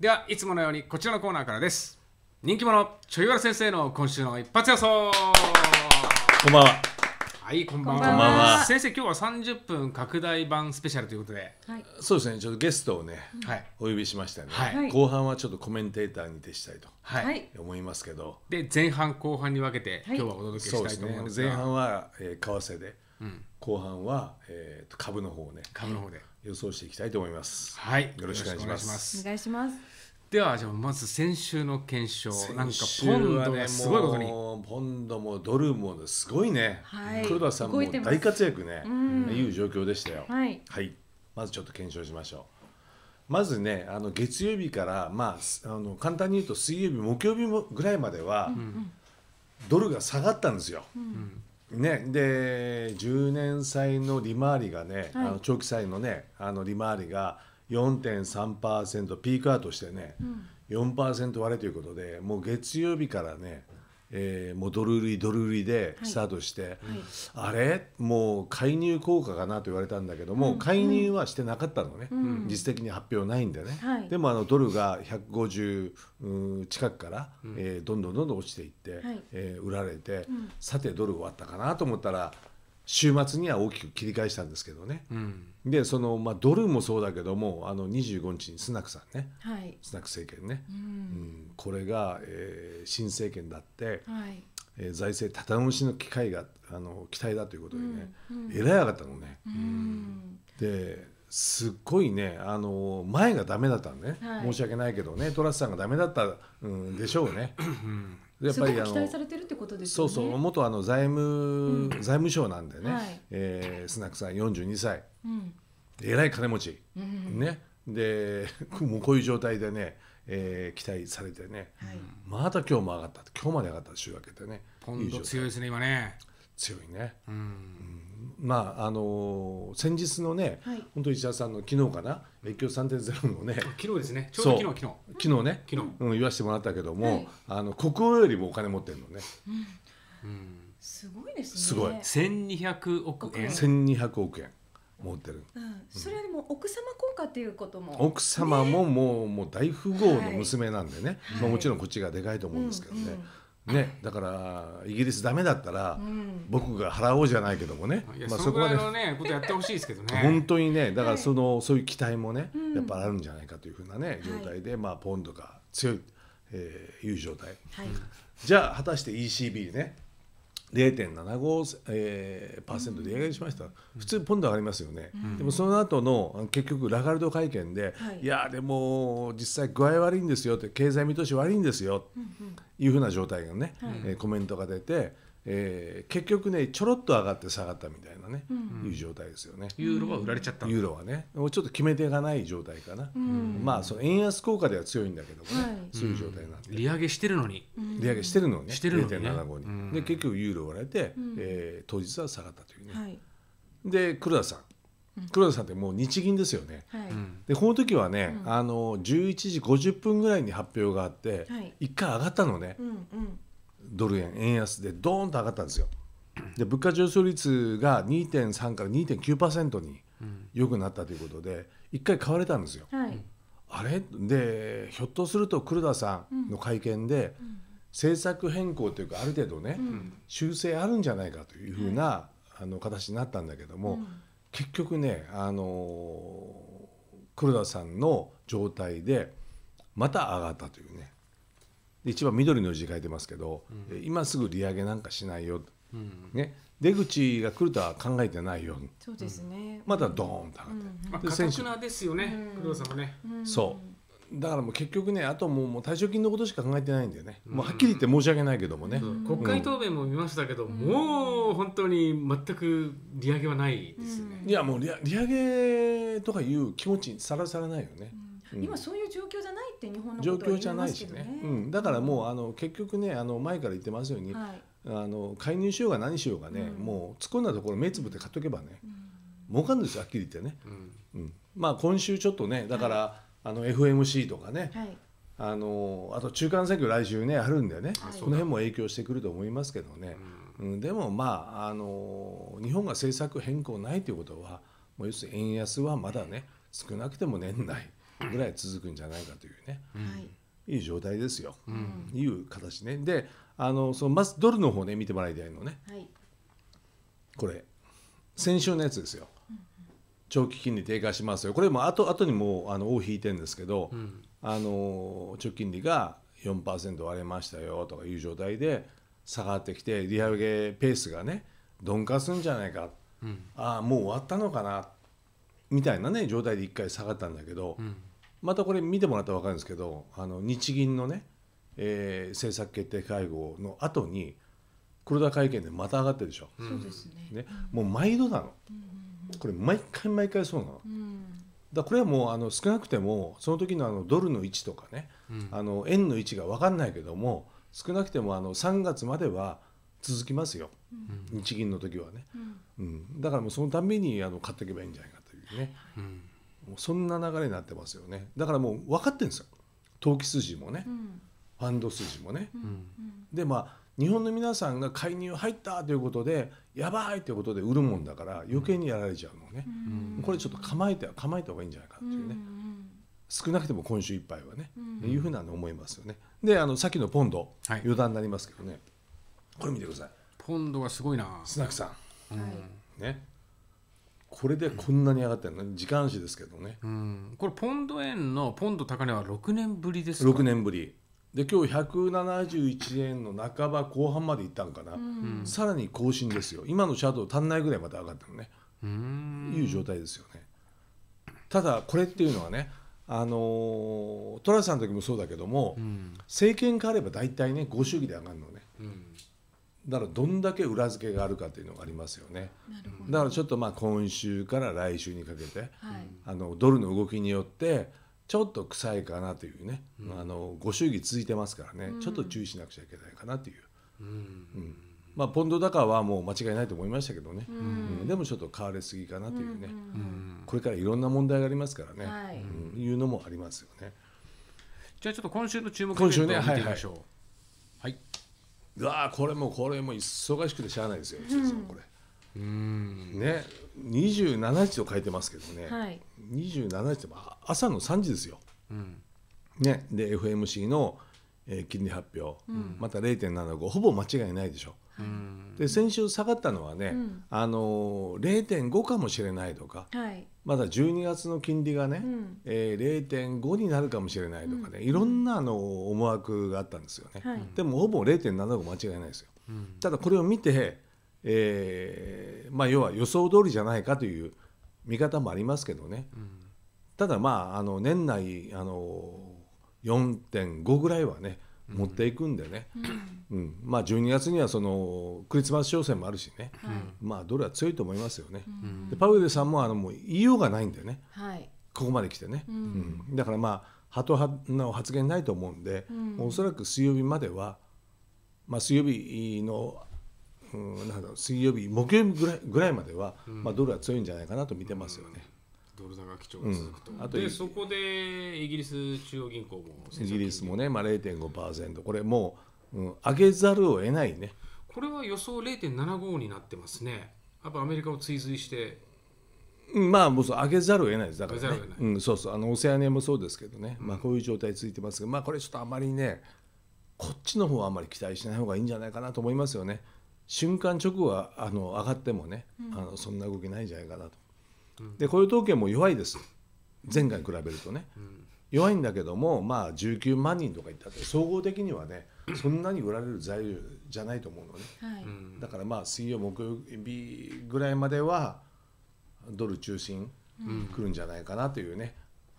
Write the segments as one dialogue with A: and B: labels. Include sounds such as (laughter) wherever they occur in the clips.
A: ではいつものようにこちらのコーナーからです人気者ちょいわら先生の今週の一発予想
B: こんばんははいこんばんはこんばんは
A: 先生今日は30分
B: 拡大版スペシャルということではい、そうですねちょっとゲストをね、はいお呼びしましたね、はい後半はちょっとコメンテーターに徹したいとはい、はい思いますけど、で前半後半に分けて今はい日はお届けそしうでたいすとね思うんですが、前半は、えー、為替でうん後半は、えーと株の方をね株の方で予想していきたいと思いますはいよろしくお願いしますお願いしますではじゃあまず先週の検証、ね、なんかポンドがすごいことにポンドもドルもすごいね、はい、黒田さんも大活躍ね、ういう状況でしたよ、はい、はい、まずちょっと検証しましょうまずねあの月曜日からまああの簡単に言うと水曜日木曜日もぐらいまでは、うん、ドルが下がったんですよ、
A: う
B: んね、で10年債の利回りがね、はい、あの長期債のねあの利回りが4.3%ピークアウトしてね、うん、4%割れということでもう月曜日からねえー、もうドル売りドル売りでスタートして、はいはい、あれもう介入効果かなと言われたんだけども、うん、介入はしてなかったのね、うん、実績に発表ないんでね、でもあのドルが150近くから、うん、えー、どんどんどんどん落ちていって、はい、えー、売られて、さてドル終わったかなと思ったら週末には大きく切り返したんですけどね、うん、でその、まあ、ドルもそうだけどもあの25日にスナックさんね、はい、スナック政権ね、うん、うん、これが、えー、新政権だって、はいえー、財政立て直しの機会があの期待だということでね、うんえらい上がったのね。うん、ですっごいねあの前がダメだったのね、はい、申し訳ないけどねトラスさんがダメだった、うん、でしょうね。やっぱり期待さ
A: れてるってことです、ね、そうそう
B: 元あの財務、財務省なんでね、はい、えー、スナックさん四十二歳、うん、えらい金持ち、うん、ねで (laughs) もうこういう状態でね、えー、期待されてね、はい、また今日も上がった今日まで上がった週明けてねポンド強
A: いですね今ね強いね、うん、
B: まああの先日のね、はい、本当石田さんの昨日かな「越境3.0」のね昨日ですねちょうど昨日昨日昨日ね昨日、うん、言わせてもらったけども、はい、あの国王よりもお金持ってるのね。うん、うん、
A: すごいですね。すごい。
B: 千二百億円。千二百億円持ってる。
A: うん、それはでも奥様効果っていうことも。奥様も
B: もう、ね、もう大富豪の娘なんでね。はい、まあもちろんこっちがでかいと思うんですけどね。うんうんね、だからイギリスダメだったら、僕が払おうじゃないけどもね、まあ、そこまでの
A: ねことやってほしいですけ
B: どね本当にねだからその、そういう期待もねやっぱあるんじゃないかというふうなね状態で、まあポンドが強い、えー、いう状態、じゃあ果たして ECB ね0.75%、えー、利上げしました、うん、普通ポンド上がりますよね、うん、でもその後の結局ラガルド会見で、はい、いやでも実際具合悪いんですよって経済見通し悪いんですよ、うん、いうふうな状態のね、はい、えー、コメントが出てえー、結局ねちょろっと上がって下がったみたいなね、うん、いう状態ですよねユーロは売られちゃったユーロはねもうちょっと決め手がない状態かな、うん、まあその円安効果では強いんだけどもね、そういう状態なんで、うん、利上げしてるのに
A: 利上げしてるのねしてるのね、0.75
B: に、うん、で結局ユーロ売られて、うん、えー、当日は下がったというね、はい、で黒田さん黒田さんってもう日銀ですよね、はい、でこの時はね、あの11時50分ぐらいに発表があって、はい、1回上がったのね、うんうんドル円円安でドーンと上がったんですよ。で物価上昇率が2.3から2.9%に良くなったということで一回買われたんですよ。はい、あれでひょっとすると黒田さんの会見で、政策変更というかある程度ね、うん、修正あるんじゃないかというふうな、あの形になったんだけども、結局ね、あの黒田さんの状態でまた上がったというね。一番緑の字書いてますけど、うん、今すぐ利上げなんかしないよ、うん、ね、出口が来るとは考えてないよそ
A: うですね
B: またドーンと上がっ
A: て、うん、まあ、ですよね、んね、そ
B: うだからもう結局ねあともうもう退職金のことしか考えてないんだよね、もうはっきり言って申し訳ないけどもね、国会答
A: 弁も見ましたけど、もう本当に全く利上げはないですね、
B: いやもう利上げとかいう気持ちにさらさらないよね、今
A: そういう状況じゃないって
B: 日本の況じゃないしね、うん、だからもうあの結局ねあの前から言ってますように、はい、あの介入しようが何しようがね、うん、もう突っ込んだところ目つぶって買っとけばね、うん、儲かるんですよはっきり言ってね、うんまあ今週ちょっとねだから、はい、あの FMC とかね、はいあのあと中間選挙来週ねあるんでね、はい、その辺も影響してくると思いますけどね、うん、でもまああの日本が政策変更ないということはもう要するに円安はまだね少なくても年内ぐらい続くんじゃないかというね、い、い状態ですよ、いう形ねであのそのまずドルの方ね見てもらいたいのね、これ先週のやつですよ長期金利低下しますよこれもあとにもうあの大引いてるんですけど、あの長期金利が4%割れましたよとかいう状態で下がってきて利上げペースがね鈍化するんじゃないか、うん、ああもう終わったのかなみたいなね状態で1回下がったんだけど、うん、またこれ見てもらったら分かるんですけどあの日銀のね、えー、政策決定会合の後に黒田会見でまた上がってるでしょ、うん、ねもう毎度なの、うん、これ毎回毎回そうなの、うん、だこれはもうあの少なくてもその時のあのドルの位置とかね、あの円の位置が分かんないけども少なくてもあの3月までは続きますよ、日銀の時はね、うんだからもうそのためにあの買っていけばいいんじゃないかというね。うんもうそんな流れになってますよねだからもう分かってるんですよ投機筋もね、うん、ファンド筋もね。うん、でまあ日本の皆さんが介入入ったということでやばいということで売るもんだから余計にやられちゃうのね、うん、これちょっと構えて構えた方がいいんじゃないかっていうね、少なくても今週いっぱいはね、うん、いうふうなの思いますよね。であのさっきのポンド、はい、余談になりますけどねこれ見てください。ポンドがすごいなスナックさん、うん、ねこれでこんなに上がってるの、ね、時間足ですけどね、うん、これポンド円のポンド高値は6年ぶりですか6年ぶりで今日171円の半ば後半までいったんかな、うん、さらに更新ですよ今のシャドウ足んないぐらいまで上がったのねいう状態ですよねただこれっていうのはねあのトラスさんの時もそうだけども、うん、政権変われば大体ねご祝儀で上がるのね、うんだからどんだけ裏付けがあるかというのがありますよね。だからちょっとまあ今週から来週にかけて、はい、あのドルの動きによってちょっと臭いかなというね、うん、あのご祝儀続いてますからね、うん、ちょっと注意しなくちゃいけないかなという。うん、うんまあ、ポンド高はもう間違いないと思いましたけどね、うん、でもちょっと買われすぎかなというね、うん、これからいろんな問題がありますからね、はいうん、いうのもありますよね。じゃあちょっと今週の注目ポを見てみましょう。今週ねはいはいうわこれもこれも忙しくてしゃあないですよ、うん、これ。うんね、27時と書いてますけどね、二十27時って朝の3時ですよ。うん、ね、で FMC の、え金利発表、うん、また0.75ほぼ間違いないでしょうで先週下がったのはね、うん、あの0.5かもしれないとか、はい、まだ12月の金利がね、うん、えー、0.5になるかもしれないとかね、うん、いろんなあの思惑があったんですよね、でもほぼ0.75間違いないですよ、うん、ただこれを見て、えーまあ、要は予想通りじゃないかという見方もありますけどね、ただまああの年内あの4.5ぐらいはね持っていくんでね、うん、うん、まあ12月にはそのクリスマス商戦もあるしね、はい、まあドルは強いと思いますよね、うん、でパウエルさんもあのもう言いようがないんだよね、はい、ここまで来てね、うん、だからまあ派と派の発言ないと思うんで、うん、おそらく水曜日までは、まあ、水曜日の、うん、なんだろう水曜日木曜日ぐらいぐらいまでは、まあ、ドルは強いんじゃないかなと見てますよね。
A: ドル高基調が続くと、うん、あとでそこでイギリス中央銀行も
B: イギリスもね、まあ、0.5%これもう、うん、上げざるを得ないね
A: これは予想0.75になってますねやっぱアメリカを追随して
B: まあ、もうそう上げざるを得ないです、だから、ね、うん、そうそう、あのオセアニアもそうですけどね、まあ、こういう状態続いてますが、まあ、これちょっとあまりね、こっちの方はあまり期待しない方がいいんじゃないかなと思いますよね、瞬間直後はあの上がってもね、うん、あのそんな動きないんじゃないかなと。で雇用統計も弱いです前回に比べるとね、弱いんだけどもまあ19万人とかいったって総合的にはねそんなに売られる材料じゃないと思うのね、はい、だからまあ水曜木曜日ぐらいまではドル中心来るんじゃないかなというね、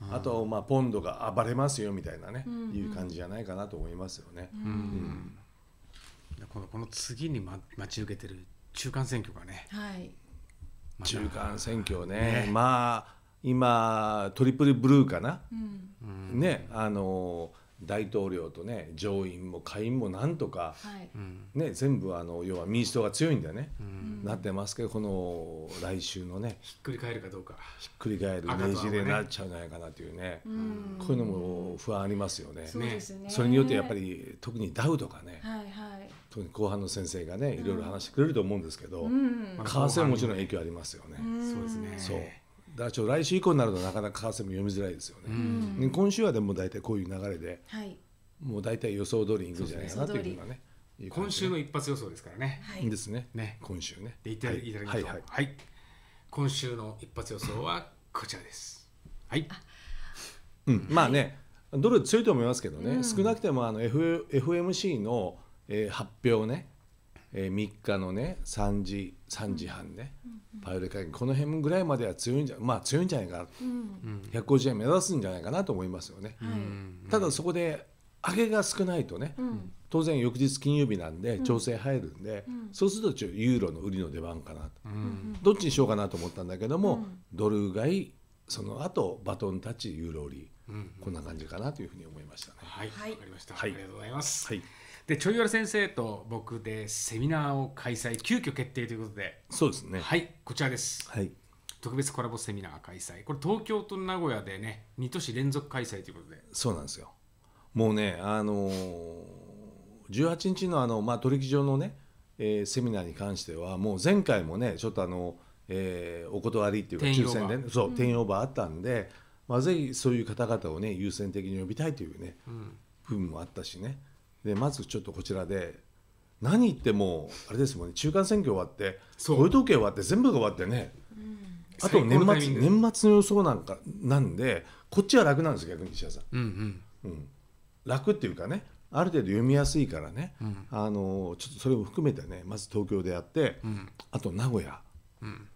B: うん、あとまあポンドが暴れますよみたいなね、うんうん、いう感じじゃないかなと思いますよね。うん、うん、このこの次に、ま、待ち受けてる中間選挙が
A: ね、はい、
B: 中間選挙ね、ね、まあ今トリプルブルーかな、うん、ねあの大統領とね上院も下院もなんとか、はい、ね、全部あの要は民主党が強いんだね、うん、なってますけどこの来週のねひっくり返るかどうかひっくり返るねじれになっちゃうんじゃないかなというね、こういうのも不安ありますよね。そ、ね、れによってやっぱり特にダウとかね、はいはい特に後半の先生がねいろいろ話してくれると思うんですけど、うん為替ももちろん影響ありますよね。そうですねそうだからちょ来週以降になるとなかなか為替も読みづらいですよね。今週はでも大体こういう流れで、はい、もう大体予想通りにいくんじゃないかなというのがね。今
A: 週の一発予想ですからね。はい、です
B: ね。ね今週ね。
A: でいただきましょう、はい今週の一発予想はこちらで
B: す。はい。うん、まあね、ドル強いと思いますけどね、うん、少なくてもあの F FMC のえー、発表ね、えー、3日のね3時3時半ね、パイオレ会議この辺ぐらいまでは強いんじゃまあ強いんじゃないかな、うん、150円目指すんじゃないかなと思いますよね。ただそこで上げが少ないとね、当然翌日金曜日なんで調整入るんで、そうするとちょユーロの売りの出番かなと、どっちにしようかなと思ったんだけども、ドル買いその後バトンタッチユーロ売り、こんな感じかなというふうに思いましたね。はい、わ、かりました、ありがとうございます、はいでちょいわら先生と僕でセミナ
A: ーを開催急遽決定ということでそうですねはいこちらですはい特別コラボセミナー開催これ東京と名古屋でね2都市連続開催ということで
B: そうなんですよもうねあのー、18日のあの、まあ、取引所のね、えー、セミナーに関してはもう前回もねちょっとあの、えー、お断りっていうか抽選で、ね、そう転用場あったんで、まあ、ぜひそういう方々をね優先的に呼びたいというね、うん、部分もあったしねでまずちょっとこちらで何言ってもあれですもんね中間選挙終わって雇用統計終わって全部が終わってね、うん、
A: あと年末
B: 年末の予想なんかなんでこっちは楽なんです逆に石田さん。うんうんうん、楽っていうかねある程度読みやすいからね、うん、あのちょっとそれも含めてねまず東京でやって、うん、あと名古屋、うん、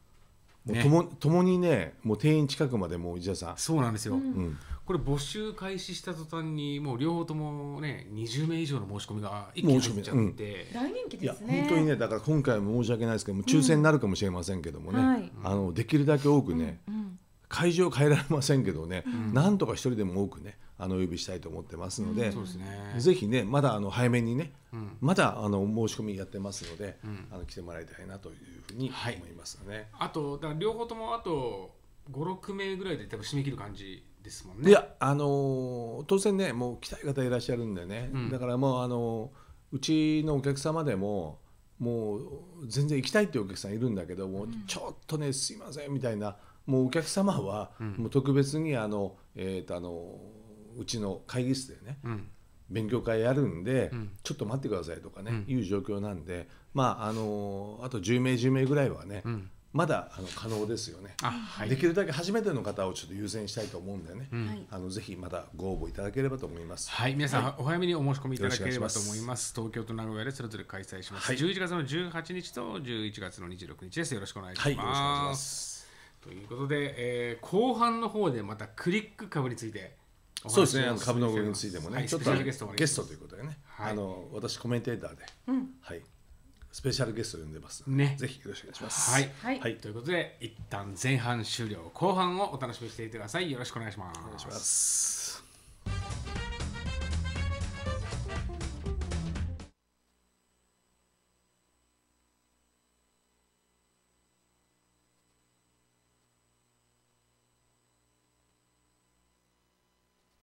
B: もうとも、ともにねもう定員近くまでもう石田さんそうなんですよ、うん
A: これ募集開始した途端にもう両方ともね20名以上の申し込みが一気に入っちゃって、大人気ですね本当に
B: ねだから今回も申し訳ないですけども抽選になるかもしれませんけどもね、うんあのできるだけ多くね、うんうん会場変えられませんけどね、うん、なんとか一人でも多くねあのお呼びしたいと思ってますのでうんでね、ぜひねまだあの早めにね、うん、まだあの申し込みやってますので、あの来てもらいたいなというふうに思いますね。
A: はい、あとだから両方ともあと56名ぐらいで多分締め切る感じです
B: もんねいやあのー当然ねもう来たい方いらっしゃるんでね、うんだからもうあのーうちのお客様でももう全然行きたいっていうお客さんいるんだけども、ちょっとねすいませんみたいなもうお客様は、もう特別にあの、えーとあのーうちの会議室でね、うん勉強会やるんで、うんちょっと待ってくださいとかね、うんいう状況なんで、まああのあと10名10名ぐらいはね、うんまだあの可能ですよね、はい、できるだけ初めての方をちょっと優先したいと思うんでね、あのぜひまたご応募いただければと思いますはい皆さん、はい、お
A: 早めにお申し込みいただければと思います東京と名古屋でそれぞれ開催します、はい、11月の18日と11月の26日ですよろしくお願いします、はい、よろしくお願いしますということで、えー、後半の方でまたクリック株についてそうですね、あの株の動きについてもね、はい、ちょっとゲストということでね、
B: はい、あの私コメンテーターで、うん、はい、スペシャルゲスト呼んでます。ね、ぜひよろしくお願いします。はい、はい、はい、ということで、一旦前半終了、
A: 後半をお楽しみにしていてください。よろしくお願いします。お願いします。